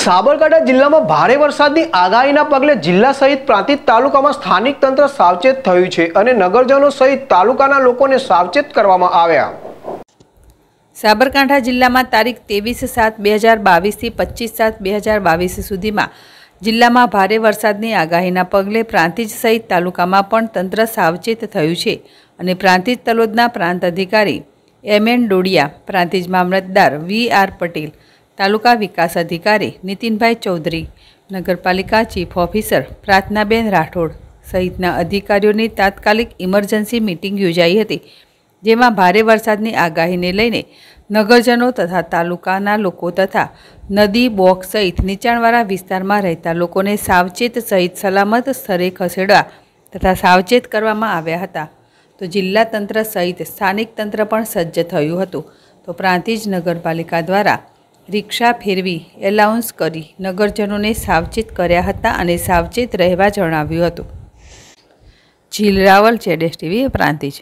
સાબરકાંઠા જિલ્લામાં ભારે વરસાદની આગાહીના પગલે જિલ્લા સહિત પ્રાંતિજ તાલુકામાં સ્થાનિક તંત્ર સાવચેત થયું છે અને નગરજનો સહિત તાલુકાના લોકોને સાવચેત કરવામાં આવ્યા સાબરકાંઠા જિલ્લામાં તારીખ ત્રેવીસ સાત બે હજાર બાવીસથી પચીસ સાત બે હજાર બાવીસ સુધીમાં જિલ્લામાં ભારે વરસાદની આગાહીના પગલે પ્રાંતિજ સહિત તાલુકામાં પણ તંત્ર સાવચેત થયું છે અને પ્રાંતિજ તલોદના પ્રાંત અધિકારી એમ એન ડોડિયા પ્રાંતિજ મામલતદાર વી આર પટેલ તાલુકા વિકાસ અધિકારી નીતિનભાઈ ચૌધરી નગરપાલિકા ચીફ ઓફિસર પ્રાર્થનાબેન રાઠોડ સહિતના અધિકારીઓની તાત્કાલિક ઇમરજન્સી મિટિંગ યોજાઈ હતી જેમાં ભારે વરસાદની આગાહીને લઈને નગરજનો તથા તાલુકાના લોકો તથા નદી બોક સહિત નીચાણવાળા વિસ્તારમાં રહેતા લોકોને સાવચેત સહિત સલામત સ્તરે ખસેડવા તથા સાવચેત કરવામાં આવ્યા હતા તો જિલ્લા તંત્ર સહિત સ્થાનિક તંત્ર પણ સજ્જ થયું હતું તો પ્રાંતિજ નગરપાલિકા દ્વારા રિક્ષા ફેરવી એલાઉન્સ કરી નગરજનોને સાવચેત કર્યા હતા અને સાવચેત રહેવા જણાવ્યું હતું જીલ રાવલ જેડેસ ટીવી પ્રાંતિજ